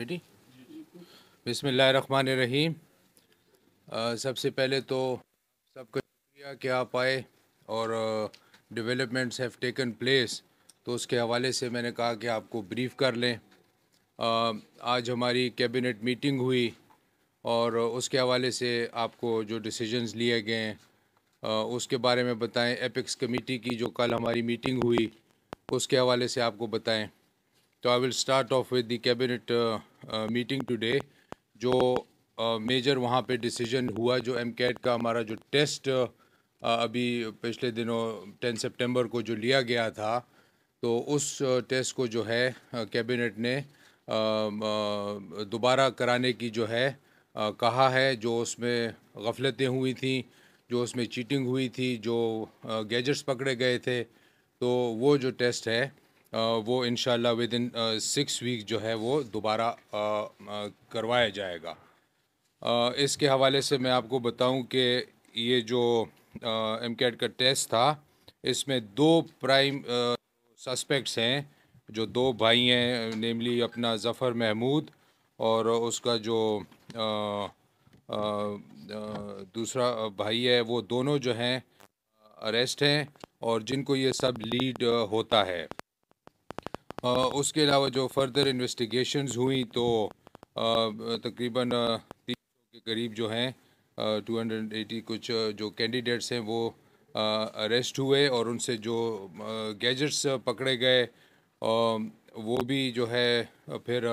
ready run रहीम सबसे पहले तो सबका शुक्रिया कि आप आए और डेवलपमेंट्स हैव टेकन प्लेस तो उसके हवाले से मैंने कहा कि आपको ब्रीफ़ कर लें आज हमारी कैबिनेट मीटिंग हुई और उसके हवाले से आपको जो डिसीजंस लिए गए हैं उसके बारे में बताएं एपिक्स कमेटी की जो कल हमारी मीटिंग हुई उसके हवाले से आपको बताएं तो I will start off with the cabinet meeting today जो मेजर uh, वहाँ पे डिसीजन हुआ जो एम का हमारा जो टेस्ट uh, uh, अभी पिछले दिनों 10 सितंबर को जो लिया गया था तो उस टेस्ट uh, को जो है कैबिनेट uh, ने um, दोबारा कराने की जो है कहा है जो उसमें गफलतें हुई थी जो उसमें चीटिंग हुई थी जो गैजेट्स पकड़े गए थे तो वो जो टेस्ट है वो in within six week जो है वो दोबारा करवाया जाएगा इसके हवाले से मैं आपको बताऊं कि ये जो एम का टेस्ट था इसमें दो प्राइम सस्पेक्ट्स हैं जो दो भाई हैं नेमली अपना जफ़र महमूद और उसका जो आ, आ, दूसरा भाई है वो दोनों जो हैं अरेस्ट हैं और जिनको ये सब लीड होता है उसके अलावा जो फर्दर इन्वेस्टिगेशंस हुई तो तकरीबन तीन के करीब जो हैं टू हंड्रेड एटी कुछ जो कैंडिडेट्स हैं वो अरेस्ट हुए और उनसे जो गैजेट्स पकड़े गए वो भी जो है फिर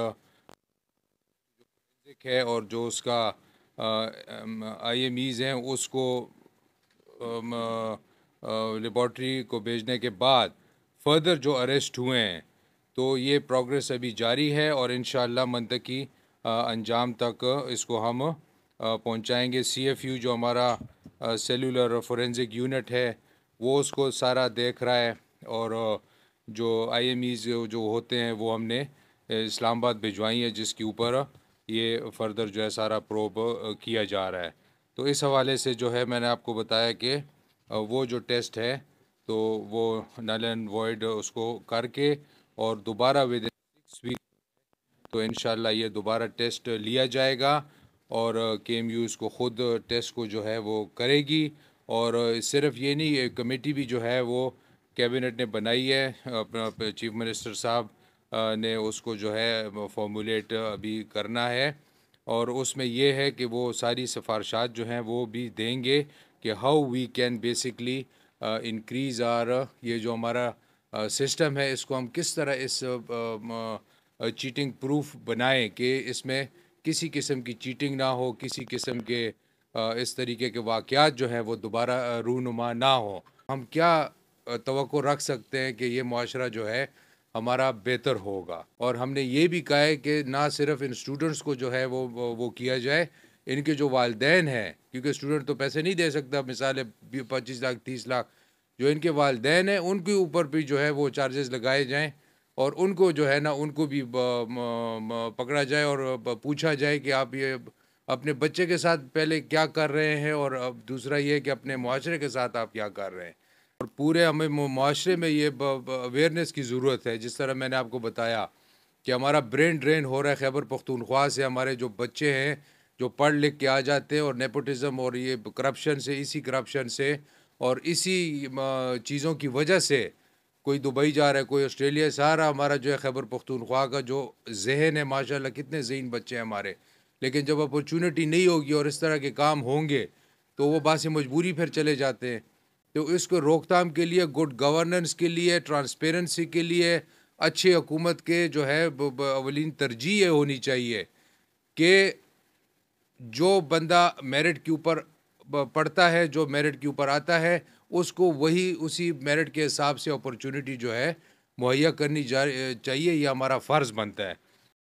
है और जो उसका आई एम ईज़ हैं उसको लेबॉर्ट्री को भेजने के बाद फर्दर जो अरेस्ट हुए हैं तो ये प्रोग्रेस अभी जारी है और इन की अंजाम तक इसको हम पहुंचाएंगे सीएफयू जो हमारा सेलुलर फोरेंसिक यूनिट है वो उसको सारा देख रहा है और जो आईएमईज जो होते हैं वो हमने इस्लामाबाद भिजवाई है जिसके ऊपर ये फर्दर जो है सारा प्रोब किया जा रहा है तो इस हवाले से जो है मैंने आपको बताया कि वो जो टेस्ट है तो वो नल एंड वॉइड उसको करके और दोबारा विद इन सिक्स वीक तो इन ये दोबारा टेस्ट लिया जाएगा और के एम यू इसको ख़ुद टेस्ट को जो है वो करेगी और सिर्फ ये नहीं कमेटी भी जो है वो कैबिनेट ने बनाई है अपना चीफ मिनिस्टर साहब ने उसको जो है फॉर्मूलेट अभी करना है और उसमें यह है कि वो सारी सिफारशात जो हैं वो भी देंगे कि how we can basically increase our ये जो हमारा सिस्टम है इसको हम किस तरह इस चीटिंग प्रूफ बनाएं कि इसमें किसी किस्म की चीटिंग ना हो किसी किस्म के इस तरीके के वाक़ात जो हैं वो दोबारा रूनुमा ना हो हम क्या तो रख सकते हैं कि ये माशरा जो है हमारा बेहतर होगा और हमने ये भी कहा है कि ना सिर्फ इन स्टूडेंट्स को जो है वो वो किया जाए इनके जो वालदेन हैं क्योंकि स्टूडेंट तो पैसे नहीं दे सकता मिसाल पच्चीस लाख तीस लाख जो इनके वालदेन हैं उनके ऊपर भी जो है वो चार्जेस लगाए जाएँ और उनको जो है ना उनको भी पकड़ा जाए और पूछा जाए कि आप ये अपने बच्चे के साथ पहले क्या कर रहे हैं और अब दूसरा ये कि अपने माशरे के साथ आप क्या कर रहे हैं और पूरे हमें माशरे में ये अवेयरनेस की ज़रूरत है जिस तरह मैंने आपको बताया कि हमारा ब्रेन ड्रेन हो रहा है खैबर पख्तूनख्वा से हमारे जो बच्चे हैं जो पढ़ लिख के आ जाते हैं और नेपोटिज़म और ये करप्शन से इसी करप्शन से और इसी चीज़ों की वजह से कोई दुबई जा रहा है कोई ऑस्ट्रेलिया सारा हमारा जो है खैबर पख्तूनख्वा का जो जहन है माशाल्लाह कितने जहन बच्चे हैं हमारे लेकिन जब अपॉर्चुनिटी नहीं होगी और इस तरह के काम होंगे तो वो बासी मजबूरी फिर चले जाते हैं तो इसको रोकथाम के लिए गुड गवर्नेंस के लिए ट्रांसपेरेंसी के लिए अच्छी हुकूमत के जो है अवलिन तरजीह होनी चाहिए कि जो बंदा मेरिट के ऊपर पड़ता है जो मेरिट के ऊपर आता है उसको वही उसी मेरिट के हिसाब से अपॉर्चुनिटी जो है मुहैया करनी चाहिए यह हमारा फ़र्ज़ बनता है